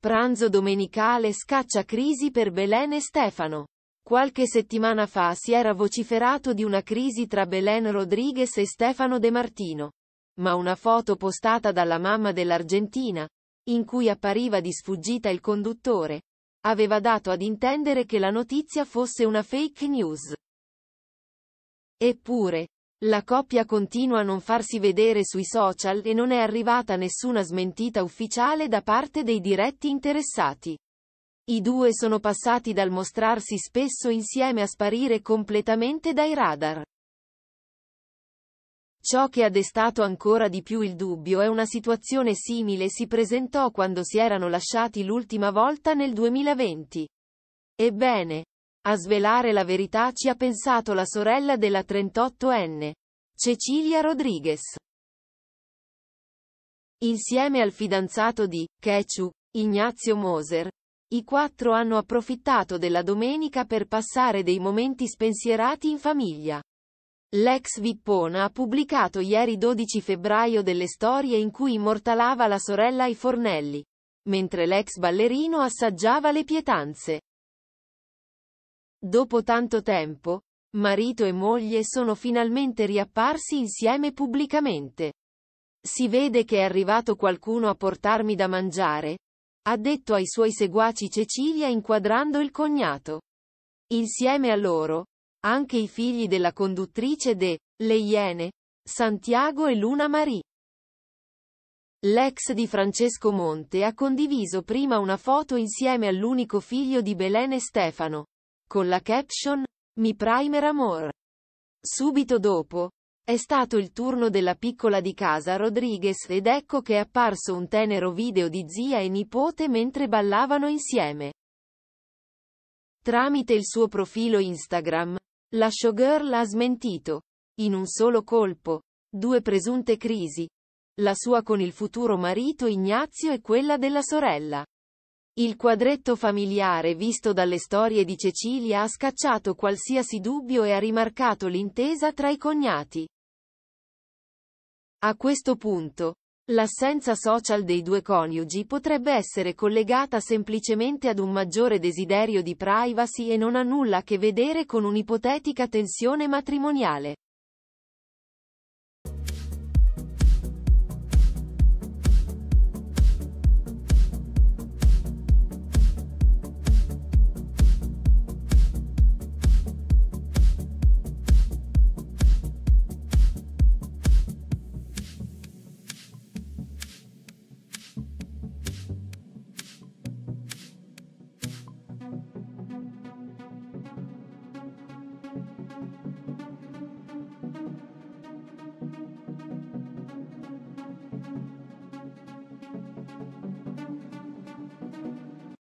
Pranzo domenicale scaccia crisi per Belen e Stefano. Qualche settimana fa si era vociferato di una crisi tra Belen Rodriguez e Stefano De Martino. Ma una foto postata dalla mamma dell'Argentina, in cui appariva di sfuggita il conduttore, aveva dato ad intendere che la notizia fosse una fake news. Eppure, la coppia continua a non farsi vedere sui social e non è arrivata nessuna smentita ufficiale da parte dei diretti interessati. I due sono passati dal mostrarsi spesso insieme a sparire completamente dai radar. Ciò che ha destato ancora di più il dubbio è una situazione simile si presentò quando si erano lasciati l'ultima volta nel 2020. Ebbene, a svelare la verità ci ha pensato la sorella della 38enne, Cecilia Rodriguez. Insieme al fidanzato di Kechu, Ignazio Moser, i quattro hanno approfittato della domenica per passare dei momenti spensierati in famiglia. L'ex Vippona ha pubblicato ieri 12 febbraio delle storie in cui immortalava la sorella ai fornelli, mentre l'ex ballerino assaggiava le pietanze. Dopo tanto tempo, marito e moglie sono finalmente riapparsi insieme pubblicamente. Si vede che è arrivato qualcuno a portarmi da mangiare, ha detto ai suoi seguaci Cecilia inquadrando il cognato. Insieme a loro, anche i figli della conduttrice de Le Iene, Santiago e Luna Marie. L'ex di Francesco Monte ha condiviso prima una foto insieme all'unico figlio di Belen e Stefano con la caption Mi Primer Amor. Subito dopo, è stato il turno della piccola di casa Rodriguez ed ecco che è apparso un tenero video di zia e nipote mentre ballavano insieme. Tramite il suo profilo Instagram, la showgirl ha smentito, in un solo colpo, due presunte crisi, la sua con il futuro marito Ignazio e quella della sorella. Il quadretto familiare visto dalle storie di Cecilia ha scacciato qualsiasi dubbio e ha rimarcato l'intesa tra i cognati. A questo punto, l'assenza social dei due coniugi potrebbe essere collegata semplicemente ad un maggiore desiderio di privacy e non ha nulla a che vedere con un'ipotetica tensione matrimoniale.